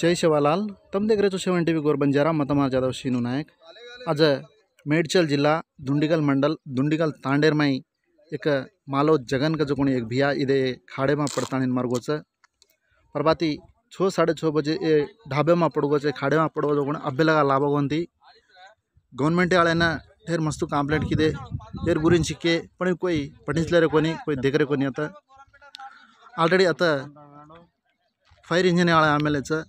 जय शेवालाल तुम देख रहे हो शेवन टीवी गोर बंजारा मतमार यादव शीनू नायक आज मेडचल जिला धुंडिकल मंडल धुंडिकल तांडेर में एक मालो जगन का जो कोणी एक भिया इधे खाड़े में पड़ता मरगो छ परबाती छो साढ़े छः बजे ये ढाबे में पड़गो छे खाड़े में पड़गो जो कोण अभ्य लगा लाभो कोणती गवर्नमेंट वाले ना ढेर मस्त कंप्लेट की दे ढेर बुरी शिक्के पण कोई पठिसले रे कोणी कोई देख रहे को नहीं आता ऑलरेडी आता फायर इंजन वाला एल च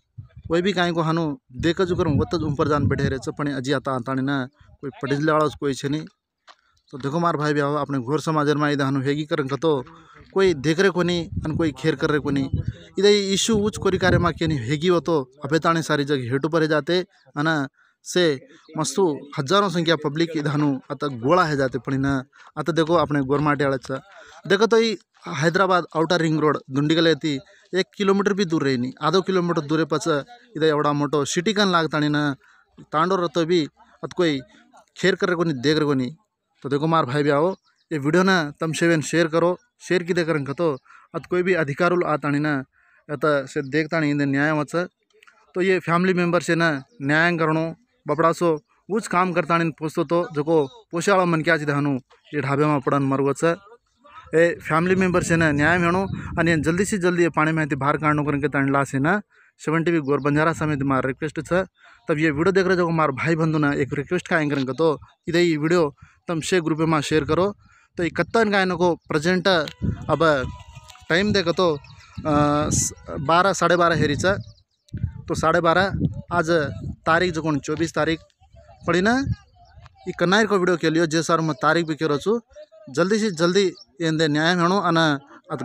कोई भी कहीं को हानो देख जो करूँ वत ऊपर जान बैठे रहे च अजी आता आता ना कोई पटिजले वाला कोई छे नहीं तो देखो मार भाई भी अपने घोर समाज में इधर हानो हेगी करें तो कोई देख रहे को नहीं अन कोई खेर कर रहे को नहीं इधर इशू उच कोई कार्य माँ के नहीं हेगी वो तो अभे ताने सारी जगह हेटू पर जाते है ना से मस्तु हजारों संख्या पब्लिक इधानु आता गोला है जाते पड़ी ना आता देखो अपने गोरमाटे वाले देखो तो ये Hyderabad outer ring road Dundigal थी एक किलोमीटर भी दूर रहिनी आधो किलोमिटर दूरे पछि इदा एउटा मोटो सिटिकन लाग्ताणिन तांडो रतो भी अत कोई खेर कर कोनी देख रहे कोनी तो देखो मार भाई भी आओ ये वीडियो ना तम सेवन शेयर करो शेयर की देकर खतो अत कोई भी अधिकार आता ना से देखता नहीं न्याय मत तो ये फैमिली मेम्बर से ना न्याय करणो बपड़ा सो कुछ काम करता नहीं पूछतो तो जो को पोषाड़ा मन क्या चिदानु ये ढाबे में पड़न मरवत ए फैमिली मेम्बर्स है न्याय ಹೇಳು ಅನೇನು जल्दी से जल्दी पानी में बाहर का करके तंडला से ना सेवन टी वी गोर बंजारा समेत मार रिक्वेस्ट है तब ये वीडियो देख रहे जो हमारे भाई बंधु ना एक रिक्वेस्ट का एंकर तो इधर ये वीडियो तम शेयर ग्रुप में शेयर करो तो ये कत्ता का इनको प्रेजेंट अब टाइम देखो तो बारह साढ़े बारह हेरी तो साढ़े बारह आज तारीख जो चौबीस तारीख पड़ी ना ಈ ಕನ್ನಾಯರ್ಕೋ वीडियो ಕೇಳಿಯೋ ಜೆ ಸಾರ್ ಮತ್ತು ತಾರೀಖ್ ಬಿ जल्दी से जल्दी ಜಲ್ದಿ न्याय ನ್ಯಾಯ ಹೇಣೋ आना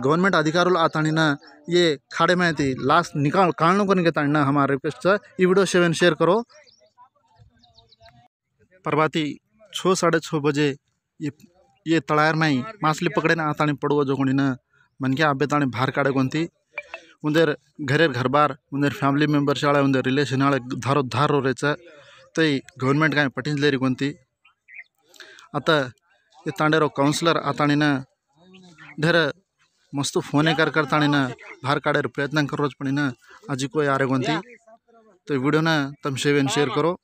गवर्नमेंट अधिकार ಅಧಿಕಾರುಲು आता ये खाड़े में थी लास्ट निकाल कारणों करने के ताड़ना हमारा रिक्वेस्ट है ये वीडियो सेवन शेयर करो प्रभाती छः साढ़े छः बजे ये ये तड़ायर में ही मछली पकड़े ना आता पड़ो जो कोई ना मन के आप ताने बाहर काड़े कौन थी उन्देर घरेर घर बार उधर फैमिली मेम्बर्स वाले उधर रिलेशन आड़े धारो धारो रहे तो गवर्नमेंट का पटिंज ले रही कौन थी अतः ये काउंसलर आताणीन ढेर मस्त फोने कर कर ताणीन भार प्रयत्न करोच आज आजी को यारे गोंती तो वीडियो ना तम शेव शेयर करो